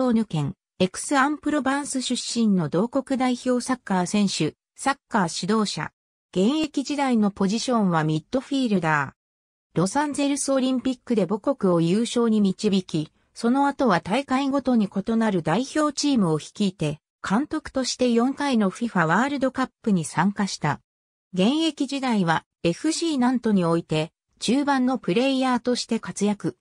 ローヌ県、エクス・アンプロバンス出身の同国代表サッカー選手、サッカー指導者。現役時代のポジションはミッドフィールダー。ロサンゼルスオリンピックで母国を優勝に導き、その後は大会ごとに異なる代表チームを率いて、監督として4回の FIFA ワールドカップに参加した。現役時代は FC ナントにおいて、中盤のプレイヤーとして活躍。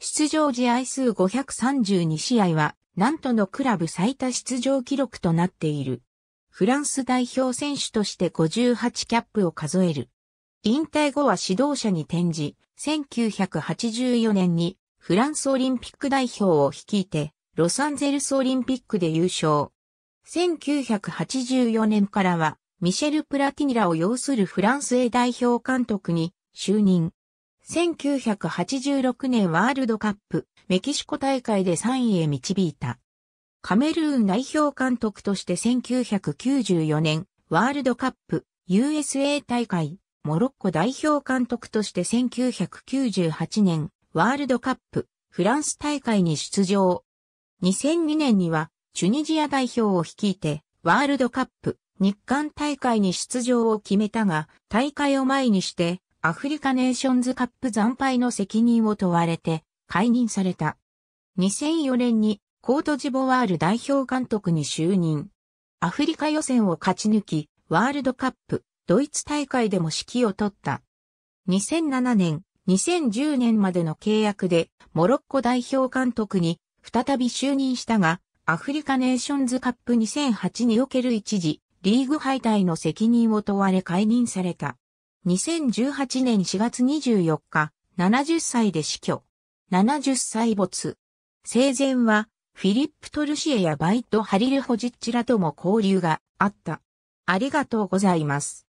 出場試合数532試合は、なんとのクラブ最多出場記録となっている。フランス代表選手として58キャップを数える。引退後は指導者に転じ、1984年にフランスオリンピック代表を率いて、ロサンゼルスオリンピックで優勝。1984年からは、ミシェル・プラティニラを擁するフランス A 代表監督に就任。1986年ワールドカップメキシコ大会で3位へ導いた。カメルーン代表監督として1994年ワールドカップ USA 大会モロッコ代表監督として1998年ワールドカップフランス大会に出場。2002年にはチュニジア代表を率いてワールドカップ日韓大会に出場を決めたが大会を前にしてアフリカネーションズカップ惨敗の責任を問われて解任された。2004年にコートジボワール代表監督に就任。アフリカ予選を勝ち抜き、ワールドカップ、ドイツ大会でも指揮を取った。2007年、2010年までの契約で、モロッコ代表監督に再び就任したが、アフリカネーションズカップ2008における一時、リーグ敗退の責任を問われ解任された。2018年4月24日、70歳で死去。70歳没。生前は、フィリップ・トルシエやバイト・ハリル・ホジッチらとも交流があった。ありがとうございます。